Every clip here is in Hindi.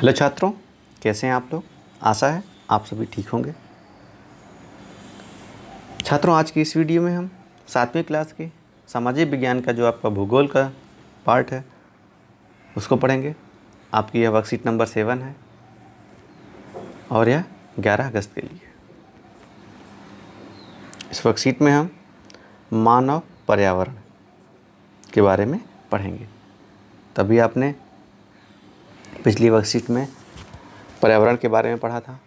हेलो छात्रों कैसे हैं आप लोग आशा है आप सभी ठीक होंगे छात्रों आज की इस वीडियो में हम सातवीं क्लास के सामाजिक विज्ञान का जो आपका भूगोल का पार्ट है उसको पढ़ेंगे आपकी यह वर्कशीट नंबर सेवन है और यह ग्यारह अगस्त के लिए इस वर्कशीट में हम मानव पर्यावरण के बारे में पढ़ेंगे तभी आपने पिछली वर्कशीट में पर्यावरण के बारे में पढ़ा था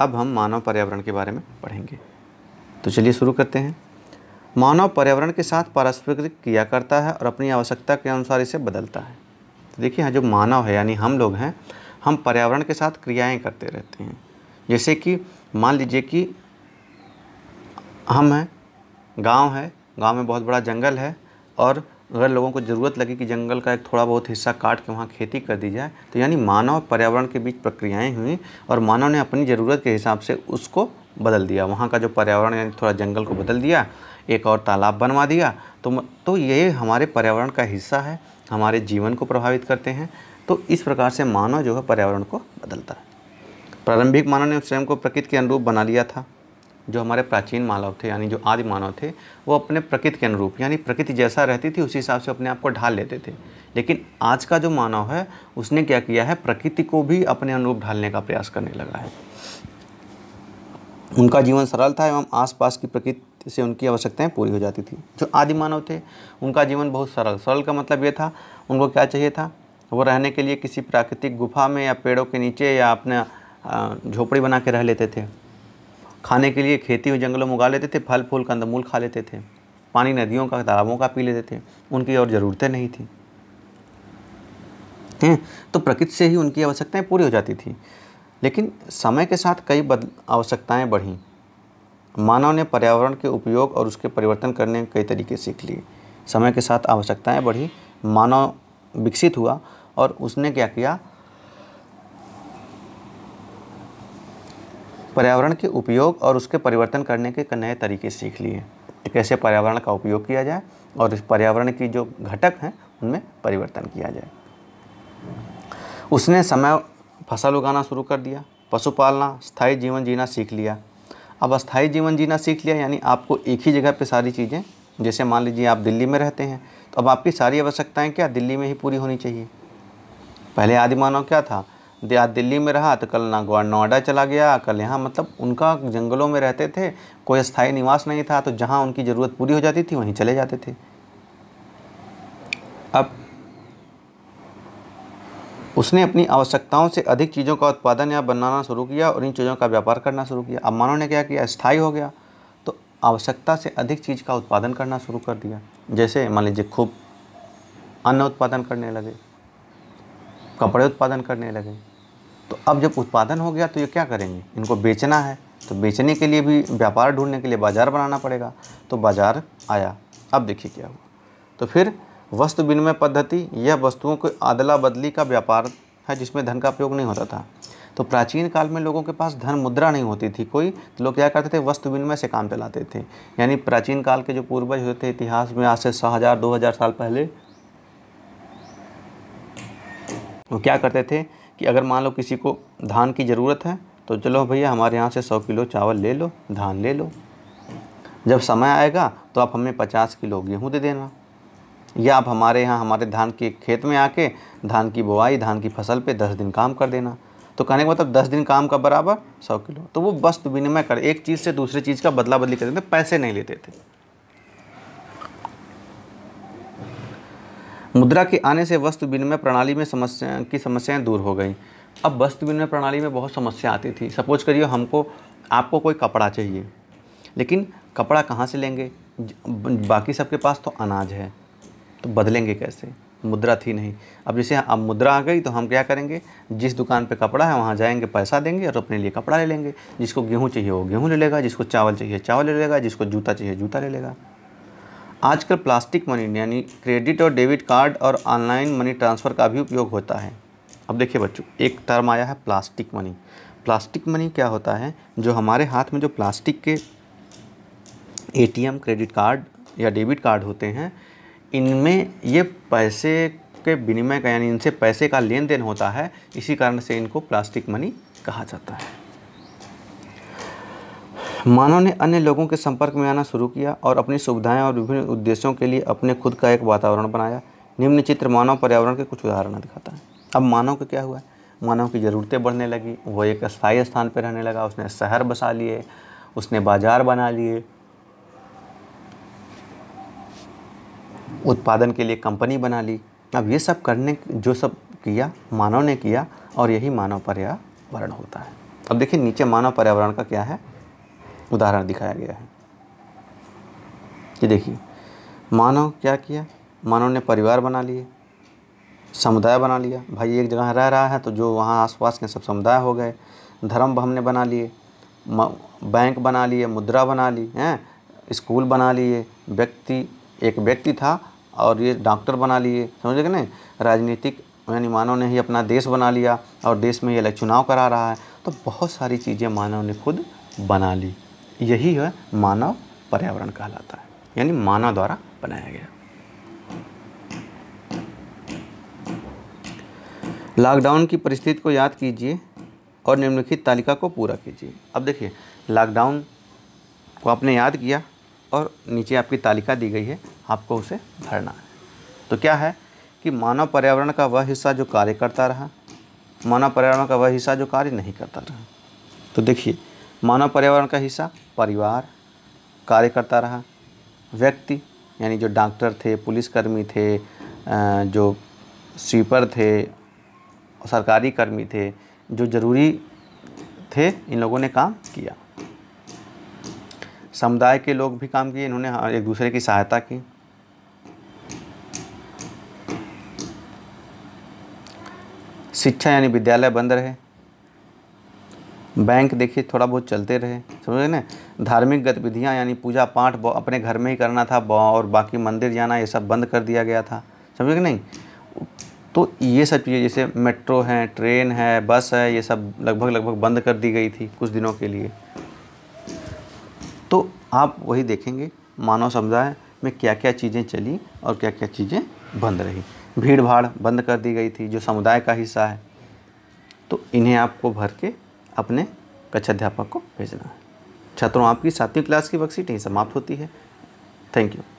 अब हम मानव पर्यावरण के बारे में पढ़ेंगे तो चलिए शुरू करते हैं मानव पर्यावरण के साथ पारस्परिक क्रिया करता है और अपनी आवश्यकता के अनुसार इसे बदलता है तो देखिए यहाँ जो मानव है यानी हम लोग हैं हम पर्यावरण के साथ क्रियाएँ करते रहते हैं जैसे कि मान लीजिए कि हम हैं गाँव है गाँव में बहुत बड़ा जंगल है और अगर लोगों को ज़रूरत लगे कि जंगल का एक थोड़ा बहुत हिस्सा काट के वहाँ खेती कर दी जाए तो यानी मानव और पर्यावरण के बीच प्रक्रियाएं हुई और मानव ने अपनी ज़रूरत के हिसाब से उसको बदल दिया वहाँ का जो पर्यावरण यानी थोड़ा जंगल को बदल दिया एक और तालाब बनवा दिया तो तो ये हमारे पर्यावरण का हिस्सा है हमारे जीवन को प्रभावित करते हैं तो इस प्रकार से मानव जो है पर्यावरण को बदलता है प्रारंभिक मानव ने स्वयं को प्रकृति के अनुरूप बना लिया था जो हमारे प्राचीन मानव थे यानी जो आदि मानव थे वो अपने प्रकृति के अनुरूप यानी प्रकृति जैसा रहती थी उसी हिसाब से अपने आप को ढाल लेते थे लेकिन आज का जो मानव है उसने क्या किया है प्रकृति को भी अपने अनुरूप ढालने का प्रयास करने लगा है उनका जीवन सरल था एवं आसपास की प्रकृति से उनकी आवश्यकताएं पूरी हो जाती थी जो आदि मानव थे उनका जीवन बहुत सरल सरल का मतलब ये था उनको क्या चाहिए था वो रहने के लिए किसी प्राकृतिक गुफा में या पेड़ों के नीचे या अपना झोपड़ी बना के रह लेते थे खाने के लिए खेती में जंगलों में उगा लेते थे फल फूल कंदमूल खा लेते थे पानी नदियों का तालाबों का पी लेते थे उनकी और ज़रूरतें नहीं थी हैं तो प्रकृति से ही उनकी आवश्यकताएं पूरी हो जाती थी लेकिन समय के साथ कई आवश्यकताएं बढ़ीं मानव ने पर्यावरण के उपयोग और उसके परिवर्तन करने के कई तरीके सीख लिए समय के साथ आवश्यकताएं बढ़ी मानव विकसित हुआ और उसने क्या किया पर्यावरण के उपयोग और उसके परिवर्तन करने के नए तरीके सीख लिए कैसे पर्यावरण का उपयोग किया जाए और इस पर्यावरण की जो घटक हैं उनमें परिवर्तन किया जाए उसने समय फसल उगाना शुरू कर दिया पशु पालना स्थायी जीवन जीना सीख लिया अब अस्थायी जीवन जीना सीख लिया यानी आपको एक ही जगह पर सारी चीज़ें जैसे मान लीजिए आप दिल्ली में रहते हैं तो अब आपकी सारी आवश्यकताएँ क्या दिल्ली में ही पूरी होनी चाहिए पहले आदि मानव क्या था आज दिल्ली में रहा तो कल ना नोएडा चला गया कल यहाँ मतलब उनका जंगलों में रहते थे कोई स्थायी निवास नहीं था तो जहाँ उनकी ज़रूरत पूरी हो जाती थी वहीं चले जाते थे अब उसने अपनी आवश्यकताओं से अधिक चीज़ों का उत्पादन या बनाना शुरू किया और इन चीज़ों का व्यापार करना शुरू किया अब मानव ने क्या किया स्थायी हो गया तो आवश्यकता से अधिक चीज़ का उत्पादन करना शुरू कर दिया जैसे मान लीजिए खूब अन्न उत्पादन करने लगे कपड़े उत्पादन करने लगे तो अब जब उत्पादन हो गया तो ये क्या करेंगे इनको बेचना है तो बेचने के लिए भी व्यापार ढूंढने के लिए बाज़ार बनाना पड़ेगा तो बाज़ार आया अब देखिए क्या हुआ तो फिर वस्तु विनिमय पद्धति यह वस्तुओं के अदला बदली का व्यापार है जिसमें धन का उपयोग नहीं होता था तो प्राचीन काल में लोगों के पास धन मुद्रा नहीं होती थी कोई तो लोग क्या करते थे वस्तु विनिमय से काम चलाते थे यानी प्राचीन काल के जो पूर्वज होते थे इतिहास में आज से सौ हज़ार दो हज़ार साल पहले वो क्या करते थे कि अगर मान लो किसी को धान की ज़रूरत है तो चलो भैया हमारे यहाँ से सौ किलो चावल ले लो धान ले लो जब समय आएगा तो आप हमें पचास किलो गेहूँ दे देना या आप हमारे यहाँ हमारे धान के खेत में आके धान की बुआई धान की फसल पे दस दिन काम कर देना तो कहने का मतलब दस दिन काम का बराबर सौ किलो तो वो वस्तु विनिमय कर एक चीज़ से दूसरी चीज़ का बदला बदली करते थे पैसे नहीं लेते थे मुद्रा के आने से वस्तु विनिमय प्रणाली में समस्या की समस्याएं दूर हो गई अब वस्तु विनिमय प्रणाली में बहुत समस्या आती थी सपोज करिए हमको आपको कोई कपड़ा चाहिए लेकिन कपड़ा कहाँ से लेंगे बाकी सबके पास तो अनाज है तो बदलेंगे कैसे मुद्रा थी नहीं अब जैसे अब मुद्रा आ गई तो हम क्या करेंगे जिस दुकान पे कपड़ा है वहाँ जाएंगे पैसा देंगे और अपने लिए कपड़ा ले लेंगे जिसको गेहूँ चाहिए वो गेहूँ ले लेगा जिसको चावल चाहिए चावल ले लेगा जिसको जूता चाहिए जूता ले लेगा आजकल प्लास्टिक मनी यानी क्रेडिट और डेबिट कार्ड और ऑनलाइन मनी ट्रांसफ़र का भी उपयोग होता है अब देखिए बच्चों एक टर्म आया है प्लास्टिक मनी प्लास्टिक मनी क्या होता है जो हमारे हाथ में जो प्लास्टिक के एटीएम क्रेडिट कार्ड या डेबिट कार्ड होते हैं इनमें ये पैसे के विनिमय का यानी इनसे पैसे का लेन देन होता है इसी कारण से इनको प्लास्टिक मनी कहा जाता है मानव ने अन्य लोगों के संपर्क में आना शुरू किया और अपनी सुविधाएं और विभिन्न उद्देश्यों के लिए अपने खुद का एक वातावरण बनाया निम्न चित्र मानव पर्यावरण के कुछ उदाहरण दिखाता है अब मानव का क्या हुआ मानव की ज़रूरतें बढ़ने लगी वो एक स्थायी स्थान पर रहने लगा उसने शहर बसा लिए उसने बाजार बना लिए उत्पादन के लिए कंपनी बना ली अब ये सब करने जो सब किया मानव ने किया और यही मानव पर्यावरण होता है अब देखिए नीचे मानव पर्यावरण का क्या है उदाहरण दिखाया गया है ये देखिए मानव क्या किया मानव ने परिवार बना लिए समुदाय बना लिया भाई एक जगह रह रहा है तो जो वहाँ आसपास के सब समुदाय हो गए धर्म हमने बना लिए बैंक बना लिए मुद्रा बना ली हैं स्कूल बना लिए व्यक्ति एक व्यक्ति था और ये डॉक्टर बना लिए समझ गए नहीं राजनीतिक यानी मानव ने ही अपना देश बना लिया और देश में ये चुनाव करा रहा है तो बहुत सारी चीज़ें मानव ने खुद बना ली यही है मानव पर्यावरण कहलाता है यानी मानव द्वारा बनाया गया लॉकडाउन की परिस्थिति को याद कीजिए और निम्नलिखित तालिका को पूरा कीजिए अब देखिए लॉकडाउन को आपने याद किया और नीचे आपकी तालिका दी गई है आपको उसे भरना है तो क्या है कि मानव पर्यावरण का वह हिस्सा जो कार्य करता रहा मानव पर्यावरण का वह हिस्सा जो कार्य नहीं करता रहा तो देखिए मानव पर्यावरण का हिस्सा परिवार कार्य करता रहा व्यक्ति यानी जो डॉक्टर थे पुलिसकर्मी थे जो स्वीपर थे सरकारी कर्मी थे जो ज़रूरी थे इन लोगों ने काम किया समुदाय के लोग भी काम किए इन्होंने हाँ, एक दूसरे की सहायता की शिक्षा यानी विद्यालय बंद रहे बैंक देखिए थोड़ा बहुत चलते रहे समझ ना धार्मिक गतिविधियाँ यानी पूजा पाठ अपने घर में ही करना था और बाकी मंदिर जाना ये सब बंद कर दिया गया था समझे कि नहीं तो ये सब चीज़ें जैसे मेट्रो हैं ट्रेन है बस है ये सब लगभग लगभग बंद कर दी गई थी कुछ दिनों के लिए तो आप वही देखेंगे मानव समुदाय में क्या क्या चीज़ें चली और क्या क्या चीज़ें बंद रही भीड़ भाड़ बंद कर दी गई थी जो समुदाय का हिस्सा है तो इन्हें आपको भर के अपने कक्षाध्यापक को भेजना है छात्रों आपकी सातवीं क्लास की वर्कशीट यहीं समाप्त होती है थैंक यू